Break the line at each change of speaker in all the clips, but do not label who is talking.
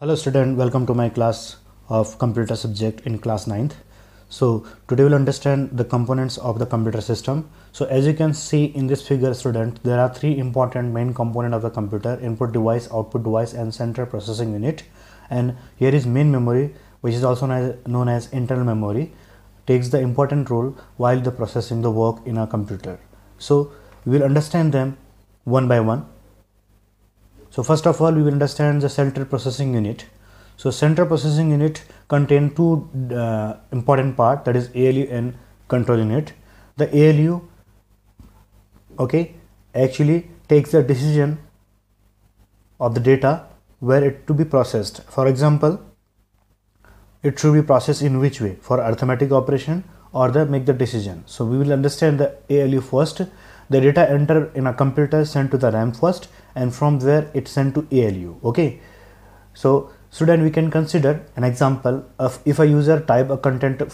Hello student, welcome to my class of computer subject in class 9th. So today we'll understand the components of the computer system. So as you can see in this figure student, there are three important main component of the computer input device, output device and central processing unit. And here is main memory which is also known as internal memory takes the important role while the processing the work in a computer. So we'll understand them one by one. So first of all, we will understand the central processing unit. So central processing unit contain two uh, important part that is ALU and control unit. The ALU, okay, actually takes the decision of the data where it to be processed. For example, it should be processed in which way for arithmetic operation or the make the decision. So we will understand the ALU first the data enter in a computer sent to the RAM first and from there it's sent to ALU okay so so then we can consider an example of if a user type a content uh,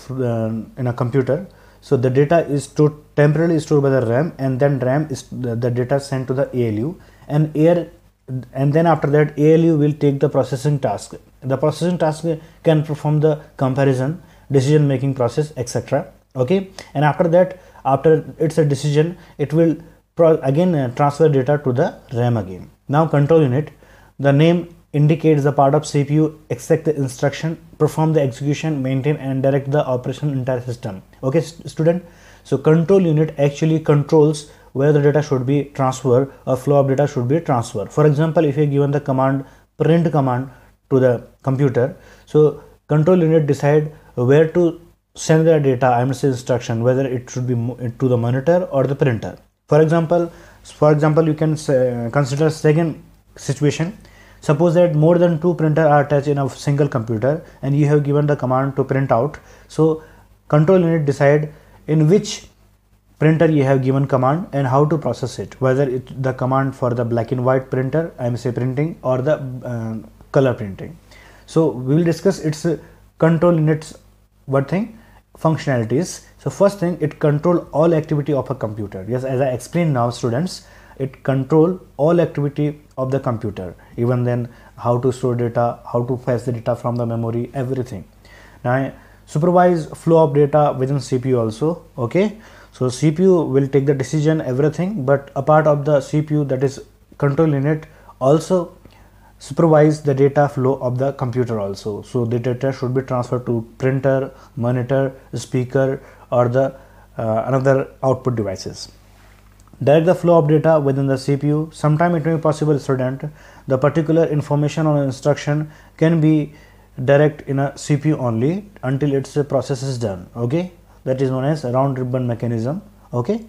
in a computer so the data is stored temporarily stored by the RAM and then RAM is the data sent to the ALU and air and then after that ALU will take the processing task the processing task can perform the comparison decision making process etc okay and after that after it's a decision it will again uh, transfer data to the RAM again now control unit the name indicates the part of CPU except the instruction perform the execution maintain and direct the operation entire system okay student so control unit actually controls where the data should be transferred or flow of data should be transferred for example if you given the command print command to the computer so control unit decide where to send the data IMC instruction whether it should be to the monitor or the printer. For example, for example, you can uh, consider second situation. Suppose that more than two printer are attached in a single computer and you have given the command to print out. So control unit decide in which printer you have given command and how to process it whether it the command for the black and white printer IMC printing or the uh, color printing so we will discuss its control units one thing functionalities. So first thing, it control all activity of a computer. Yes, as I explained now students, it control all activity of the computer, even then how to store data, how to fetch the data from the memory, everything. Now supervise flow of data within CPU also, okay. So CPU will take the decision everything, but a part of the CPU that is control in it also supervise the data flow of the computer also so the data should be transferred to printer monitor speaker or the uh, another output devices direct the flow of data within the cpu Sometimes it may be possible student the particular information or instruction can be direct in a cpu only until its process is done okay that is known as round ribbon mechanism okay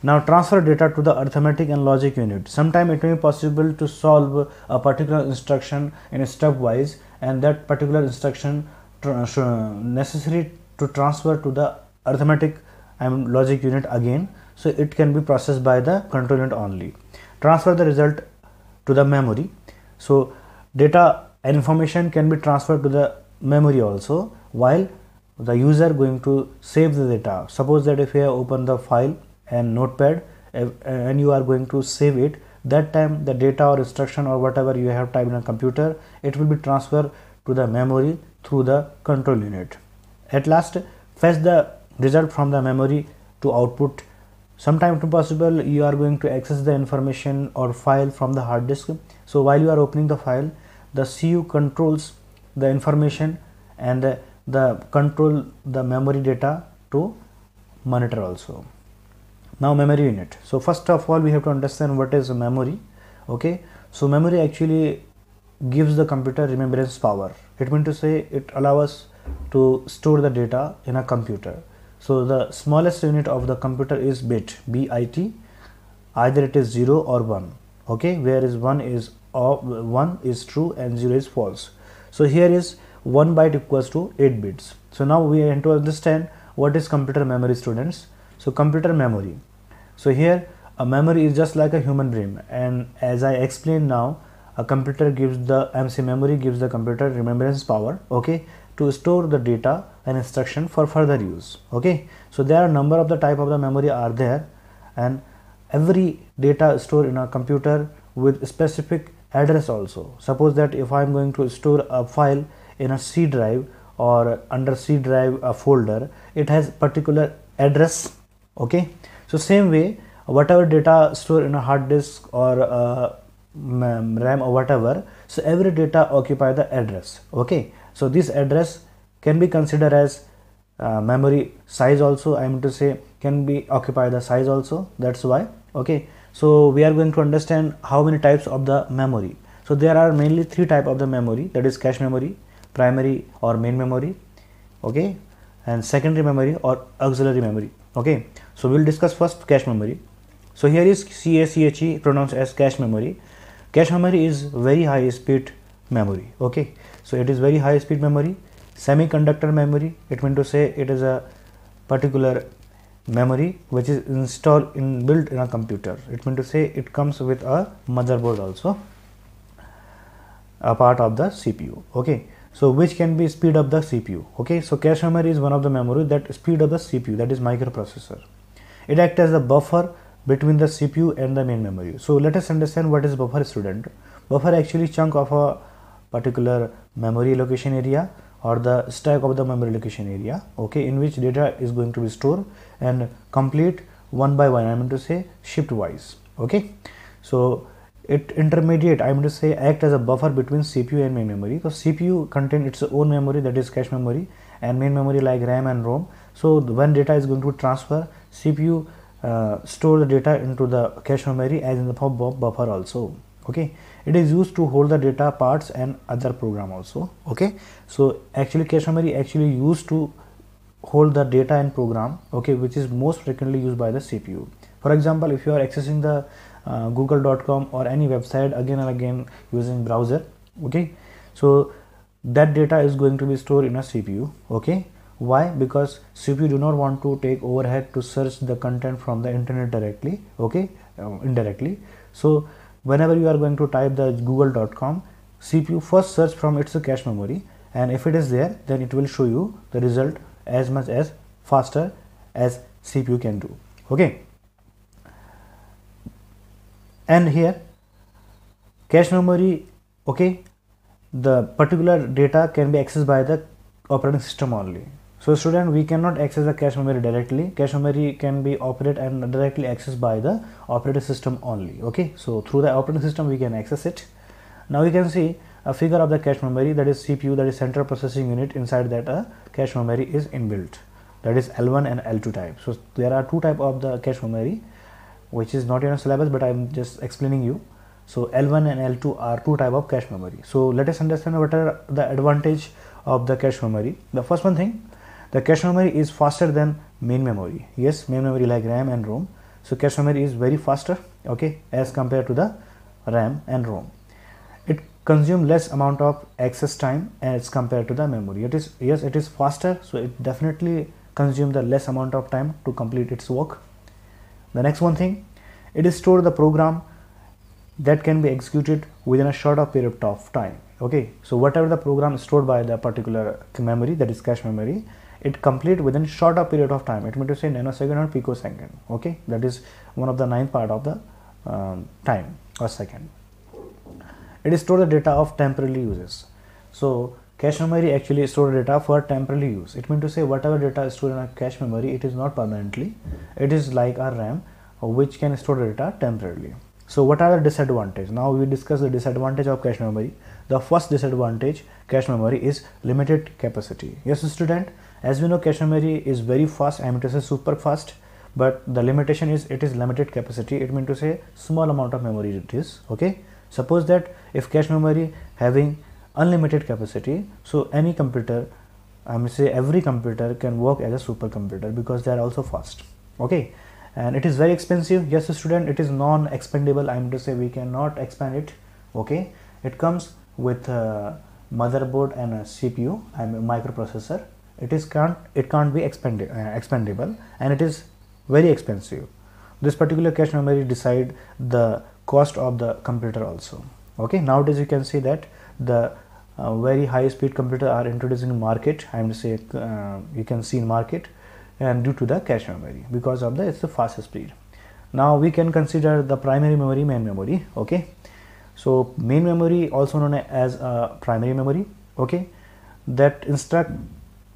now transfer data to the arithmetic and logic unit. Sometimes it may be possible to solve a particular instruction in a stepwise and that particular instruction uh, uh, necessary to transfer to the arithmetic and logic unit again. So it can be processed by the control unit only. Transfer the result to the memory. So data and information can be transferred to the memory also while the user going to save the data. Suppose that if I open the file and notepad eh, eh, and you are going to save it that time the data or instruction or whatever you have typed in a computer it will be transferred to the memory through the control unit at last fetch the result from the memory to output sometimes possible you are going to access the information or file from the hard disk so while you are opening the file the cu controls the information and the control the memory data to monitor also now memory unit so first of all we have to understand what is memory okay so memory actually gives the computer remembrance power it means to say it allows to store the data in a computer so the smallest unit of the computer is bit bit either it is 0 or 1 okay whereas 1 is off, 1 is true and 0 is false so here is 1 byte equals to 8 bits so now we have to understand what is computer memory students so computer memory so here a memory is just like a human brain and as I explained now a computer gives the MC memory gives the computer remembrance power okay to store the data and instruction for further use okay so there are number of the type of the memory are there and every data stored in a computer with specific address also suppose that if I'm going to store a file in a C drive or under C drive a folder it has particular address okay so same way, whatever data stored in a hard disk or uh, RAM or whatever, so every data occupy the address. Okay, so this address can be considered as uh, memory size also. I mean to say can be occupy the size also. That's why. Okay, so we are going to understand how many types of the memory. So there are mainly three type of the memory that is cache memory, primary or main memory, okay, and secondary memory or auxiliary memory. Okay, so we'll discuss first cache memory. So here is CACHE pronounced as cache memory. Cache memory is very high speed memory. Okay, so it is very high speed memory. Semiconductor memory, it means to say it is a particular memory which is installed in built in a computer. It means to say it comes with a motherboard also a part of the CPU. Okay, so which can be speed up the CPU. Okay, so cache memory is one of the memory that speed up the CPU that is microprocessor. It acts as a buffer between the CPU and the main memory. So let us understand what is buffer student. Buffer actually chunk of a particular memory location area or the stack of the memory location area okay in which data is going to be stored and complete one by one I mean to say shift wise okay so it intermediate I mean to say act as a buffer between CPU and main memory so CPU contain its own memory that is cache memory and main memory like RAM and ROM so when data is going to transfer, CPU uh, store the data into the cache memory as in the buffer also. Okay, it is used to hold the data parts and other program also. Okay, so actually cache memory actually used to hold the data and program. Okay, which is most frequently used by the CPU. For example, if you are accessing the uh, Google.com or any website again and again using browser. Okay, so that data is going to be stored in a CPU. Okay, why because cpu do not want to take overhead to search the content from the internet directly okay um, indirectly so whenever you are going to type the google.com cpu first search from its cache memory and if it is there then it will show you the result as much as faster as cpu can do okay and here cache memory okay the particular data can be accessed by the operating system only so student, we cannot access the cache memory directly. Cache memory can be operated and directly accessed by the operating system only. Okay, so through the operating system we can access it. Now you can see a figure of the cache memory that is CPU that is central processing unit inside that a uh, cache memory is inbuilt that is L1 and L2 type. So there are two type of the cache memory which is not in a syllabus but I'm just explaining you. So L1 and L2 are two type of cache memory. So let us understand what are the advantage of the cache memory. The first one thing the cache memory is faster than main memory. Yes, main memory like RAM and ROM. So cache memory is very faster, okay, as compared to the RAM and ROM. It consumes less amount of access time as compared to the memory. It is yes, it is faster, so it definitely consumes the less amount of time to complete its work. The next one thing, it is stored the program that can be executed within a shorter period of time okay so whatever the program is stored by the particular memory that is cache memory it complete within shorter period of time it means to say nanosecond or picosecond okay that is one of the ninth part of the um, time or second it is store the data of temporary uses so cache memory actually store data for temporary use it means to say whatever data is stored in a cache memory it is not permanently it is like a ram which can store data temporarily so what are the disadvantages? Now we discuss the disadvantage of cache memory. The first disadvantage cache memory is limited capacity. Yes student, as we know, cache memory is very fast, I mean to say super fast, but the limitation is it is limited capacity. It means to say small amount of memory it is. Okay. Suppose that if cache memory having unlimited capacity, so any computer, I mean say every computer can work as a super computer because they are also fast. Okay. And it is very expensive. Yes, student, it is non-expendable. I mean to say we cannot expand it. Okay. It comes with motherboard and a CPU, I mean microprocessor it is can't it can't be expanded uh, and it is very expensive this particular cache memory decide the cost of the computer also okay nowadays you can see that the uh, very high speed computer are introducing market i am to say uh, you can see in market and due to the cache memory because of the it's the fastest speed now we can consider the primary memory main memory okay so main memory also known as uh, primary memory okay that instruct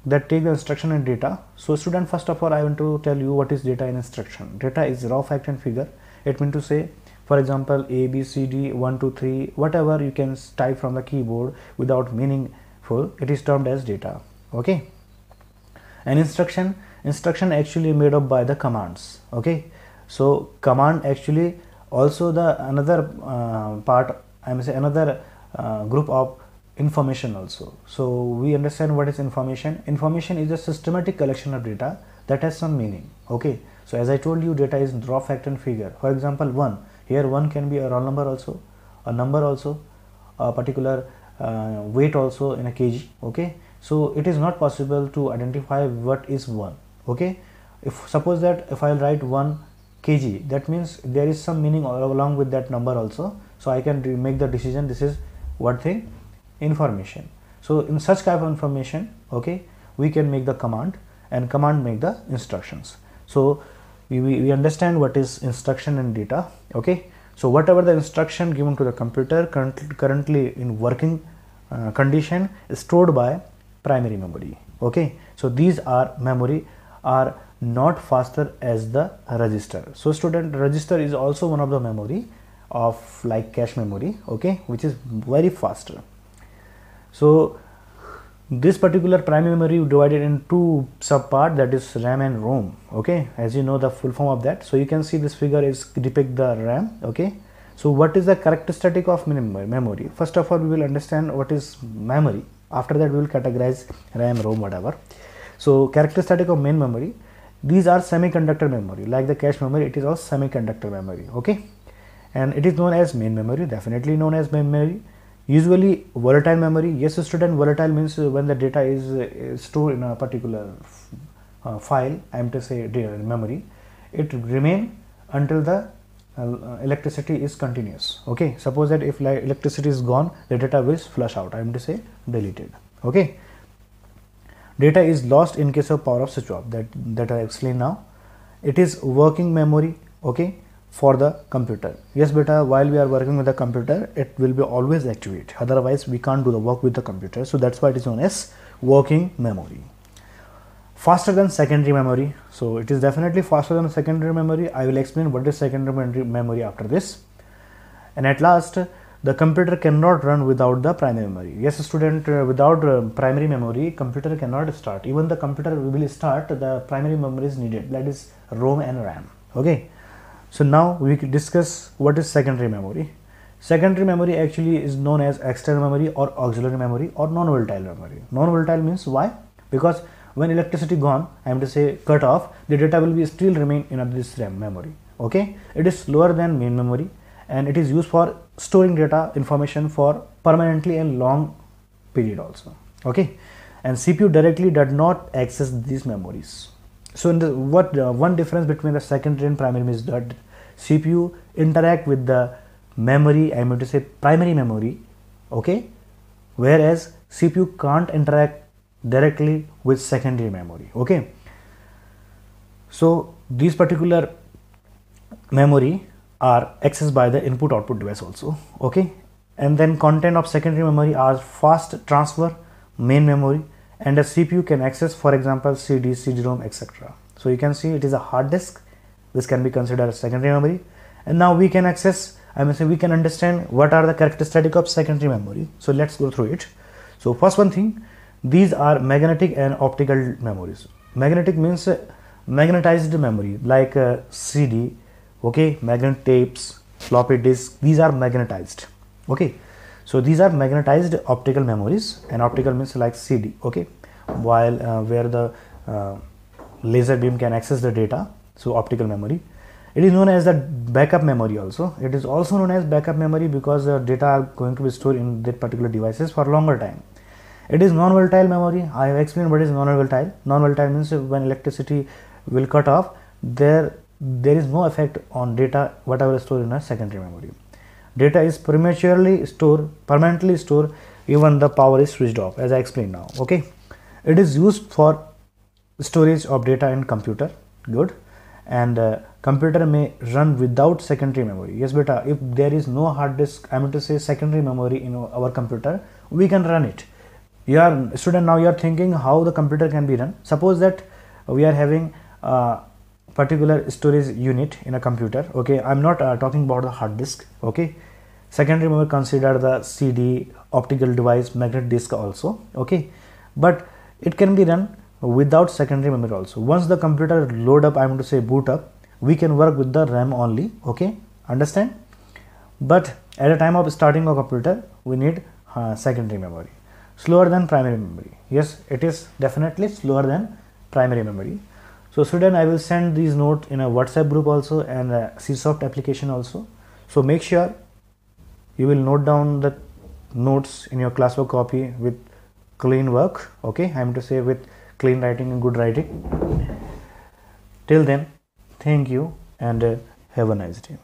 that take the instruction and data. So student first of all I want to tell you what is data and instruction. Data is raw fact and figure. It means to say for example A, B, C, D, 1, 2, 3 whatever you can type from the keyboard without meaningful it is termed as data. Okay. And instruction instruction actually made up by the commands. Okay. So command actually also the another uh, part I am say another uh, group of information also. So we understand what is information. Information is a systematic collection of data that has some meaning. Okay. So as I told you, data is raw fact and figure. For example, one here one can be a roll number also, a number also, a particular uh, weight also in a kg. Okay. So it is not possible to identify what is one. Okay. If suppose that if I write one kg, that means there is some meaning along with that number also. So I can make the decision. This is what thing information so in such kind of information okay we can make the command and command make the instructions so we, we, we understand what is instruction and data okay so whatever the instruction given to the computer currently in working uh, condition is stored by primary memory okay so these are memory are not faster as the register so student register is also one of the memory of like cache memory okay which is very faster so this particular prime memory divided in two subpart that is RAM and ROM okay as you know the full form of that so you can see this figure is depict the RAM okay so what is the characteristic of memory first of all we will understand what is memory after that we will categorize RAM ROM whatever so characteristic of main memory these are semiconductor memory like the cache memory it is all semiconductor memory okay and it is known as main memory definitely known as main memory usually volatile memory yes student volatile means when the data is, stored in a particular uh, file i am to say memory it remain until the uh, electricity is continuous okay suppose that if electricity is gone the data will flush out i am to say deleted okay data is lost in case of power of switch off that that i explain now it is working memory okay for the computer. Yes beta, while we are working with the computer, it will be always activate. Otherwise, we can't do the work with the computer. So that's why it is known as working memory. Faster than secondary memory. So it is definitely faster than secondary memory. I will explain what is secondary memory after this. And at last, the computer cannot run without the primary memory yes student uh, without uh, primary memory computer cannot start even the computer will start the primary memory is needed that is rom and ram okay so now we can discuss what is secondary memory. Secondary memory actually is known as external memory or auxiliary memory or non-volatile memory. Non-volatile means why? Because when electricity gone, I am to say cut off, the data will be still remain in this RAM memory. Okay, it is lower than main memory and it is used for storing data information for permanently and long period also. Okay, and CPU directly does not access these memories. So in the what uh, one difference between the secondary and primary is that CPU interact with the memory, I mean to say primary memory, okay, whereas CPU can't interact directly with secondary memory, okay. So these particular memory are accessed by the input output device also, okay. And then content of secondary memory are fast transfer, main memory, and a CPU can access for example CD, CD-ROM etc. So you can see it is a hard disk. This can be considered as secondary memory and now we can access I mean say we can understand what are the characteristics of secondary memory. So let's go through it. So first one thing these are magnetic and optical memories. Magnetic means uh, magnetized memory like uh, CD okay magnet tapes floppy disk these are magnetized okay so these are magnetized optical memories and optical means like cd okay while uh, where the uh, laser beam can access the data so optical memory it is known as the backup memory also it is also known as backup memory because the data are going to be stored in that particular devices for longer time it is non-volatile memory i have explained what is non-volatile non-volatile means when electricity will cut off there there is no effect on data whatever is stored in a secondary memory data is prematurely stored permanently stored even the power is switched off as I explained now okay it is used for storage of data in computer good and uh, computer may run without secondary memory yes beta if there is no hard disk I mean to say secondary memory in our computer we can run it you are student now you are thinking how the computer can be run suppose that we are having uh, particular storage unit in a computer okay i'm not uh, talking about the hard disk okay secondary memory consider the cd optical device magnetic disk also okay but it can be run without secondary memory also once the computer load up i'm going to say boot up we can work with the ram only okay understand but at the time of starting a computer we need uh, secondary memory slower than primary memory yes it is definitely slower than primary memory so student, I will send these notes in a WhatsApp group also and a Csoft application also. So make sure you will note down the notes in your classwork copy with clean work. Okay, I am to say with clean writing and good writing. Till then, thank you and uh, have a nice day.